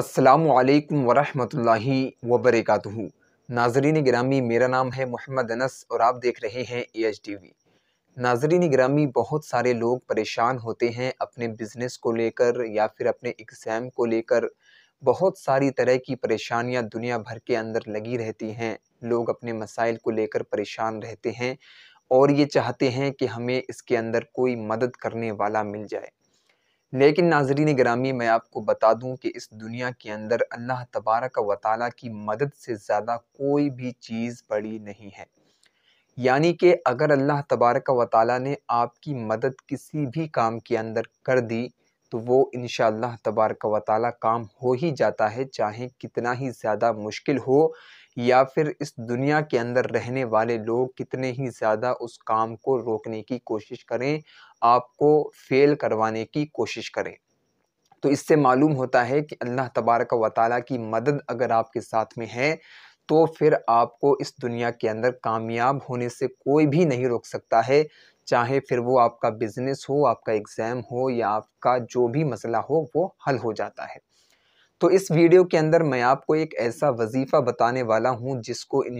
असलकम वरहमतुल्लाहि वबरकatuह नाजरीन ग्रामी मेरा नाम है मोहम्मद अनस और आप देख रहे हैं ए एच टी वी नाजरीन ग्रामी बहुत सारे लोग परेशान होते हैं अपने बिज़नेस को लेकर या फिर अपने एग्ज़ाम को लेकर बहुत सारी तरह की परेशानियां दुनिया भर के अंदर लगी रहती हैं लोग अपने मसाइल को लेकर परेशान रहते हैं और ये चाहते हैं कि हमें इसके अंदर कोई मदद करने वाला मिल जाए लेकिन नाजरीन ग्रामी मैं आपको बता दूं कि इस दुनिया के अंदर अल्लाह तबारक व ताली की मदद से ज़्यादा कोई भी चीज़ बड़ी नहीं है यानी कि अगर अल्लाह तबारक व ताली ने आपकी मदद किसी भी काम के अंदर कर दी तो वो इन तबारक व ताली काम हो ही जाता है चाहे कितना ही ज़्यादा मुश्किल हो या फिर इस दुनिया के अंदर रहने वाले लोग कितने ही ज़्यादा उस काम को रोकने की कोशिश करें आपको फेल करवाने की कोशिश करें तो इससे मालूम होता है कि अल्लाह तबारक व की मदद अगर आपके साथ में है तो फिर आपको इस दुनिया के अंदर कामयाब होने से कोई भी नहीं रोक सकता है चाहे फिर वो आपका बिज़नेस हो आपका एग्ज़ाम हो या आपका जो भी मसला हो वो हल हो जाता है तो इस वीडियो के अंदर मैं आपको एक ऐसा वजीफ़ा बताने वाला हूँ जिसको इन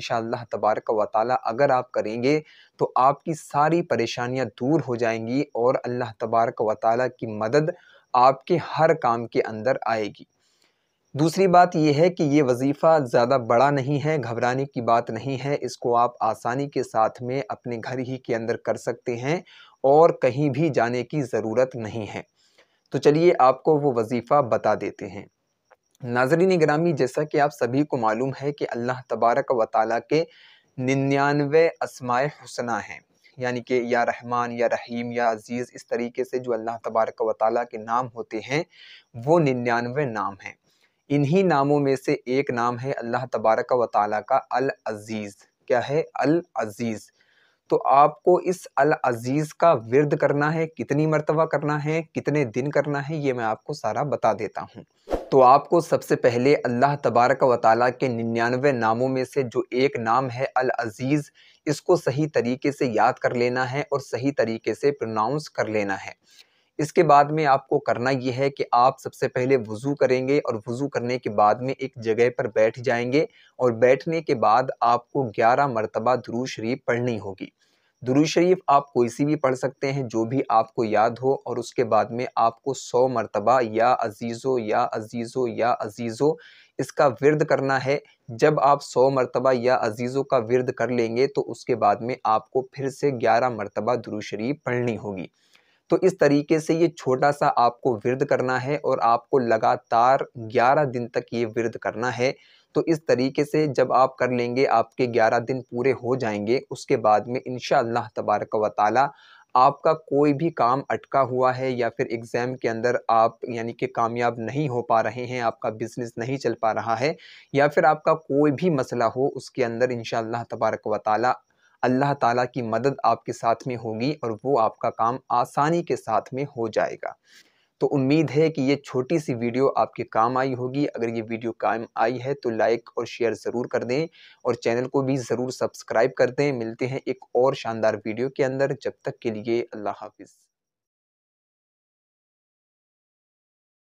तबारक व अगर आप करेंगे तो आपकी सारी परेशानियाँ दूर हो जाएंगी और अल्लाह तबारक व की मदद आपके हर काम के अंदर आएगी दूसरी बात यह है कि ये वजीफ़ा ज़्यादा बड़ा नहीं है घबराने की बात नहीं है इसको आप आसानी के साथ में अपने घर ही के अंदर कर सकते हैं और कहीं भी जाने की ज़रूरत नहीं है तो चलिए आपको वो वजीफ़ा बता देते हैं नाजरीन ग्रामी जैसा कि आप सभी को मालूम है कि अल्लाह तबारक व ताल के निन्यानवे असमाय हसना हैं यानी कि या रहमान या रहीम या अजीज़ इस तरीके से जो अल्लाह तबारक व के नाम होते हैं वो निन्यानवे नाम हैं इन्हीं नामों में से एक नाम है अल्लाह तबारक व का अल अज़ीज़ क्या है अल अज़ीज़ तो आपको इस अल अज़ीज़ का विरद करना है कितनी मरतबा करना है कितने दिन करना है ये मैं आपको सारा बता देता हूँ तो आपको सबसे पहले अल्लाह तबारक व ताली के निन्यानवे नामों में से जो एक नाम है अल अज़ीज़ इसको सही तरीके से याद कर लेना है और सही तरीके से प्रोनाउंस कर लेना है इसके बाद में आपको करना ये है कि आप सबसे पहले वज़ू करेंगे और वज़ू करने के बाद में एक जगह पर बैठ जाएंगे और बैठने के बाद आपको ग्यारह मरतबा दुरू शरीफ पढ़नी होगी दुरू शरीफ आप कोई सी भी पढ़ सकते हैं जो भी आपको याद हो और उसके बाद में आपको सौ मरतबा या अजीज़ो या अजीज़ो या अजीज़ो इसका विरद करना है जब आप सौ मरतबा या अजीज़ों का विरद कर लेंगे तो उसके बाद में आपको फिर से ग्यारह मरतबा दुरू शरीफ पढ़नी होगी तो इस तरीके से ये छोटा सा आपको विरद करना है और आपको लगातार ग्यारह दिन तक ये विरद करना है तो इस तरीके से जब आप कर लेंगे आपके ग्यारह दिन पूरे हो जाएंगे उसके बाद में इन शह तबारक व आपका कोई भी काम अटका हुआ है या फिर एग्ज़ाम के अंदर आप यानी कि कामयाब नहीं हो पा रहे हैं आपका बिज़नेस नहीं चल पा रहा है या फिर आपका कोई भी मसला हो उसके अंदर इन तबारक वाल अल्लाह ताला की मदद आपके साथ में होगी और वो आपका काम आसानी के साथ में हो जाएगा तो उम्मीद है कि ये छोटी सी वीडियो आपके काम आई होगी अगर ये वीडियो काम आई है तो लाइक और शेयर ज़रूर कर दें और चैनल को भी ज़रूर सब्सक्राइब कर दें मिलते हैं एक और शानदार वीडियो के अंदर जब तक के लिए अल्लाह हाफिज़